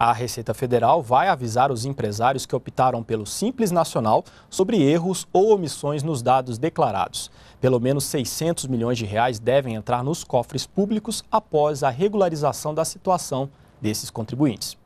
A Receita Federal vai avisar os empresários que optaram pelo Simples Nacional sobre erros ou omissões nos dados declarados. Pelo menos 600 milhões de reais devem entrar nos cofres públicos após a regularização da situação desses contribuintes.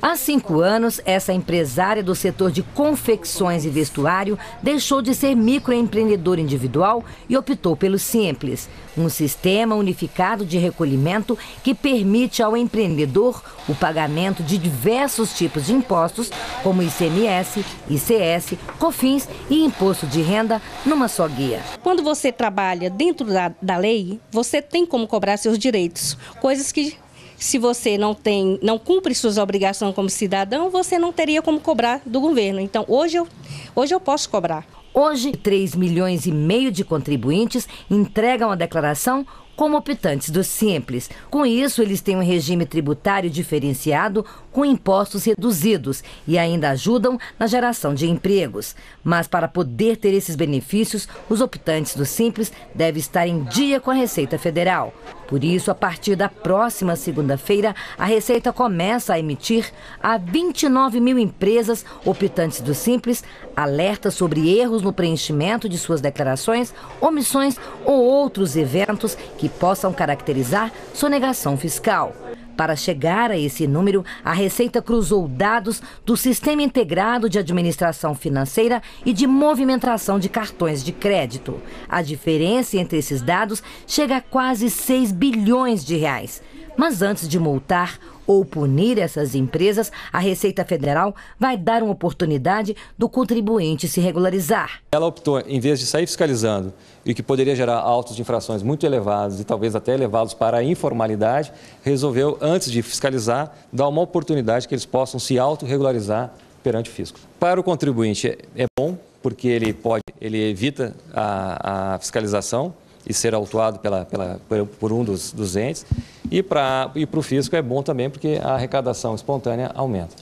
Há cinco anos, essa empresária do setor de confecções e vestuário deixou de ser microempreendedora individual e optou pelo Simples, um sistema unificado de recolhimento que permite ao empreendedor o pagamento de diversos tipos de impostos, como ICMS, ICS, COFINS e imposto de renda, numa só guia. Quando você trabalha dentro da, da lei, você tem como cobrar seus direitos, coisas que se você não tem, não cumpre suas obrigações como cidadão, você não teria como cobrar do governo. Então, hoje eu, hoje eu posso cobrar. Hoje, 3 milhões e meio de contribuintes entregam a declaração como optantes do Simples. Com isso, eles têm um regime tributário diferenciado, com impostos reduzidos e ainda ajudam na geração de empregos. Mas para poder ter esses benefícios, os optantes do Simples devem estar em dia com a Receita Federal. Por isso, a partir da próxima segunda-feira, a Receita começa a emitir a 29 mil empresas optantes do Simples alerta sobre erros no preenchimento de suas declarações, omissões ou outros eventos que possam caracterizar sonegação fiscal. Para chegar a esse número, a Receita cruzou dados do Sistema Integrado de Administração Financeira e de Movimentação de Cartões de Crédito. A diferença entre esses dados chega a quase 6 bilhões de reais. Mas antes de multar, ou punir essas empresas, a Receita Federal vai dar uma oportunidade do contribuinte se regularizar. Ela optou, em vez de sair fiscalizando e que poderia gerar autos de infrações muito elevados e talvez até levá-los para a informalidade, resolveu, antes de fiscalizar, dar uma oportunidade que eles possam se autorregularizar perante o fisco. Para o contribuinte é, é bom, porque ele pode, ele evita a, a fiscalização e ser autuado pela, pela, por um dos, dos entes. E para e o fisco é bom também porque a arrecadação espontânea aumenta.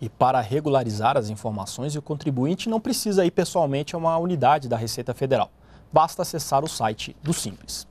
E para regularizar as informações, o contribuinte não precisa ir pessoalmente a uma unidade da Receita Federal. Basta acessar o site do Simples.